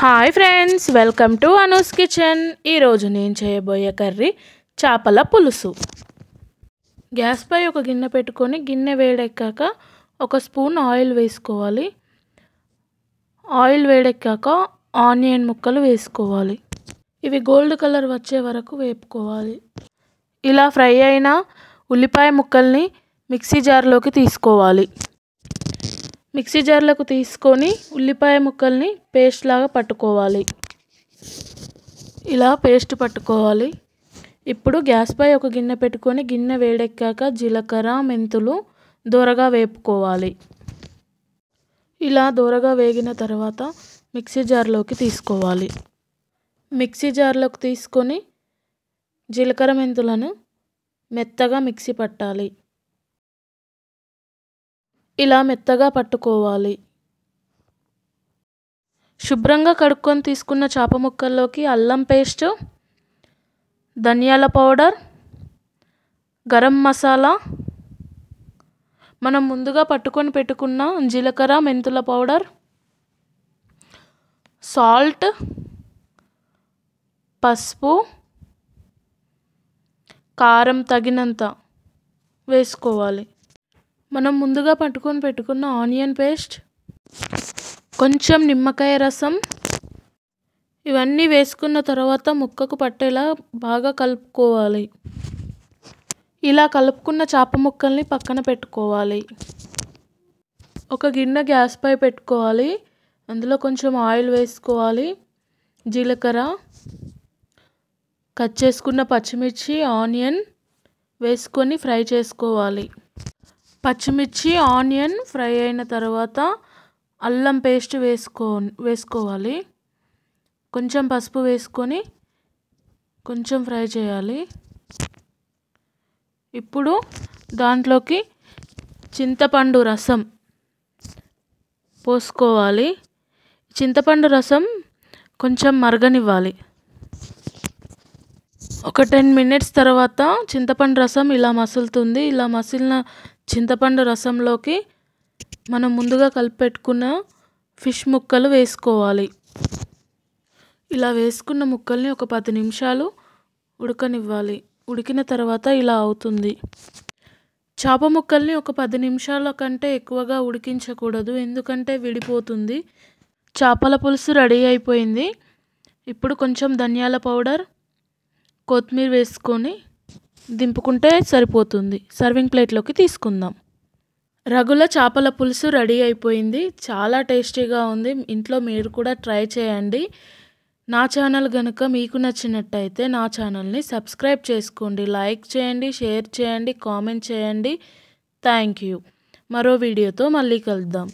hi friends welcome to Anu's kitchen ఈరోజు నేను చేయబోయే కర్రీ చేపల పులుసు గ్యాస్పై ఒక గిన్నె పెట్టుకొని గిన్నె వేడెక్కాక ఒక స్పూన్ ఆయిల్ వేసుకోవాలి ఆయిల్ వేడెక్కాక ఆనియన్ ముక్కలు వేసుకోవాలి ఇవి గోల్డ్ కలర్ వచ్చే వరకు వేపుకోవాలి ఇలా ఫ్రై అయిన ఉల్లిపాయ ముక్కల్ని మిక్సీ జార్లోకి తీసుకోవాలి మిక్సీ జార్లకు తీసుకొని ఉల్లిపాయ ముక్కల్ని పేస్ట్ లాగా పట్టుకోవాలి ఇలా పేస్ట్ పట్టుకోవాలి ఇప్పుడు గ్యాస్పై ఒక గిన్నె పెట్టుకొని గిన్నె వేడెక్కాక జీలకర్ర మెంతులు దూరగా వేపుకోవాలి ఇలా దూరగా వేగిన తర్వాత మిక్సీ జార్లోకి తీసుకోవాలి మిక్సీ జార్లోకి తీసుకొని జీలకర్ర మెంతులను మెత్తగా మిక్సీ పట్టాలి ఇలా మెత్తగా పట్టుకోవాలి శుభ్రంగా కడుక్కొని తీసుకున్న చేప ముక్కల్లోకి అల్లం పేస్ట్ ధనియాల పౌడర్ గరం మసాలా మనం ముందుగా పట్టుకొని పెట్టుకున్న జీలకర్ర మెంతుల పౌడర్ సాల్ట్ పసుపు కారం తగినంత వేసుకోవాలి మనం ముందుగా పట్టుకొని పెట్టుకున్న ఆనియన్ పేస్ట్ కొంచెం నిమ్మకాయ రసం ఇవన్నీ వేసుకున్న తర్వాత ముక్కకు పట్టేలా బాగా కలుపుకోవాలి ఇలా కలుపుకున్న చేప ముక్కల్ని పక్కన పెట్టుకోవాలి ఒక గిన్నె గ్యాస్పై పెట్టుకోవాలి అందులో కొంచెం ఆయిల్ వేసుకోవాలి జీలకర్ర కట్ చేసుకున్న పచ్చిమిర్చి ఆనియన్ వేసుకొని ఫ్రై చేసుకోవాలి పచ్చిమిర్చి ఆనియన్ ఫ్రై అయిన తర్వాత అల్లం పేస్ట్ వేసుకో వేసుకోవాలి కొంచెం పసుపు వేసుకొని కొంచెం ఫ్రై చేయాలి ఇప్పుడు దాంట్లోకి చింతపండు రసం పోసుకోవాలి చింతపండు రసం కొంచెం మరగనివ్వాలి ఒక టెన్ మినిట్స్ తర్వాత చింతపండు రసం ఇలా మసులుతుంది ఇలా మసిలిన చింతపండు రసంలోకి మనం ముందుగా కలిపి పెట్టుకున్న ఫిష్ ముక్కలు వేసుకోవాలి ఇలా వేసుకున్న ముక్కల్ని ఒక పది నిమిషాలు ఉడకనివ్వాలి ఉడికిన తర్వాత ఇలా అవుతుంది చేప ముక్కల్ని ఒక పది నిమిషాల కంటే ఎక్కువగా ఉడికించకూడదు ఎందుకంటే విడిపోతుంది చేపల పులుసు రెడీ అయిపోయింది ఇప్పుడు కొంచెం ధనియాల పౌడర్ కొత్తిమీర వేసుకొని దింపుకుంటే సరిపోతుంది సర్వింగ్ ప్లేట్లోకి తీసుకుందాం రగుల చేపల పులుసు రెడీ అయిపోయింది చాలా టేస్టీగా ఉంది ఇంట్లో మీరు కూడా ట్రై చేయండి నా ఛానల్ కనుక మీకు నచ్చినట్టయితే నా ఛానల్ని సబ్స్క్రైబ్ చేసుకోండి లైక్ చేయండి షేర్ చేయండి కామెంట్ చేయండి థ్యాంక్ యూ మరో వీడియోతో మళ్ళీ కలుద్దాం